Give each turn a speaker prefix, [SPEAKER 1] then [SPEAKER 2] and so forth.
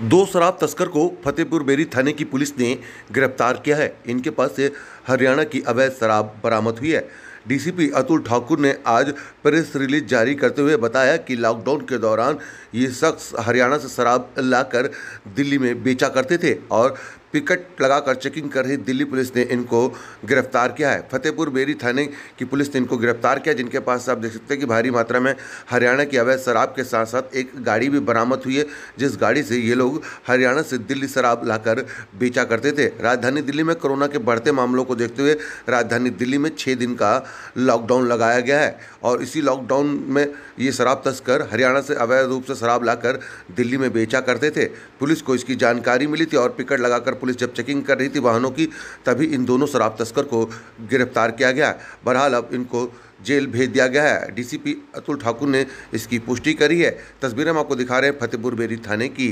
[SPEAKER 1] दो शराब तस्कर को फतेहपुर बेरी थाने की पुलिस ने गिरफ्तार किया है इनके पास से हरियाणा की अवैध शराब बरामद हुई है डीसीपी अतुल ठाकुर ने आज प्रेस रिलीज जारी करते हुए बताया कि लॉकडाउन के दौरान ये शख्स हरियाणा से शराब लाकर दिल्ली में बेचा करते थे और पिकट लगाकर चेकिंग कर रही दिल्ली पुलिस ने इनको गिरफ्तार किया है फतेहपुर बेरी थाने की पुलिस ने इनको गिरफ्तार किया जिनके पास आप देख सकते हैं कि भारी मात्रा में हरियाणा की अवैध शराब के साथ साथ एक गाड़ी भी बरामद हुई है जिस गाड़ी से ये लोग हरियाणा से दिल्ली शराब लाकर बेचा करते थे राजधानी दिल्ली में कोरोना के बढ़ते मामलों को देखते हुए राजधानी दिल्ली में छः दिन का लॉकडाउन लगाया गया है और इसी लॉकडाउन में ये शराब तस्कर हरियाणा से अवैध रूप से शराब लाकर दिल्ली में बेचा करते थे पुलिस को इसकी जानकारी मिली थी और पिकट लगाकर पुलिस जब चेकिंग कर रही थी वाहनों की तभी इन दोनों शराब तस्कर को गिरफ्तार किया गया बहरहाल अब इनको जेल भेज दिया गया है डीसीपी अतुल ठाकुर ने इसकी पुष्टि करी है तस्वीरें हम आपको दिखा रहे हैं फतेहपुर बेरी थाने की